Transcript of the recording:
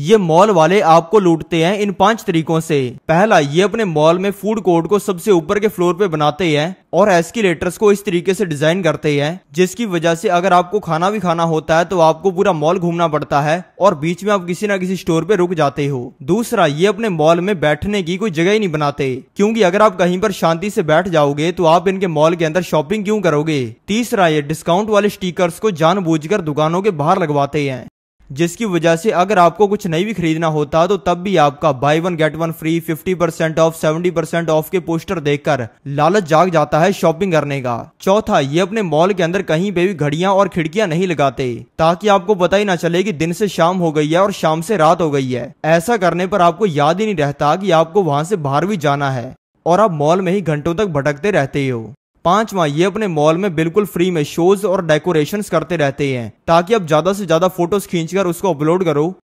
ये मॉल वाले आपको लूटते हैं इन पांच तरीकों से पहला ये अपने मॉल में फूड कोर्ट को सबसे ऊपर के फ्लोर पे बनाते हैं और एस्किलेटर्स को इस तरीके से डिजाइन करते हैं जिसकी वजह से अगर आपको खाना भी खाना होता है तो आपको पूरा मॉल घूमना पड़ता है और बीच में आप किसी ना किसी स्टोर पे रुक जाते हो दूसरा ये अपने मॉल में बैठने की कोई जगह ही नहीं बनाते क्योंकि अगर आप कहीं पर शांति से बैठ जाओगे तो आप इनके मॉल के अंदर शॉपिंग क्यों करोगे तीसरा ये डिस्काउंट वाले स्टीकर को जान दुकानों के बाहर लगवाते हैं जिसकी वजह से अगर आपको कुछ नहीं भी खरीदना होता तो तब भी आपका buy one get one free 50 percent off 70 percent off के पोस्टर देखकर लालच जाग जाता है शॉपिंग करने का चौथा ये अपने मॉल के अंदर कहीं पे भी घड़ियां और खिड़कियां नहीं लगाते ताकि आपको पता ही ना चले कि दिन से शाम हो गई है और शाम से रात हो गई है ऐसा करने पर आपको याद ही नहीं रहता की आपको वहाँ से बाहर भी जाना है और आप मॉल में ही घंटों तक भटकते रहते हो पांचवा ये अपने मॉल में बिल्कुल फ्री में शोज और डेकोरेशंस करते रहते हैं ताकि आप ज्यादा से ज्यादा फोटोज खींचकर उसको अपलोड करो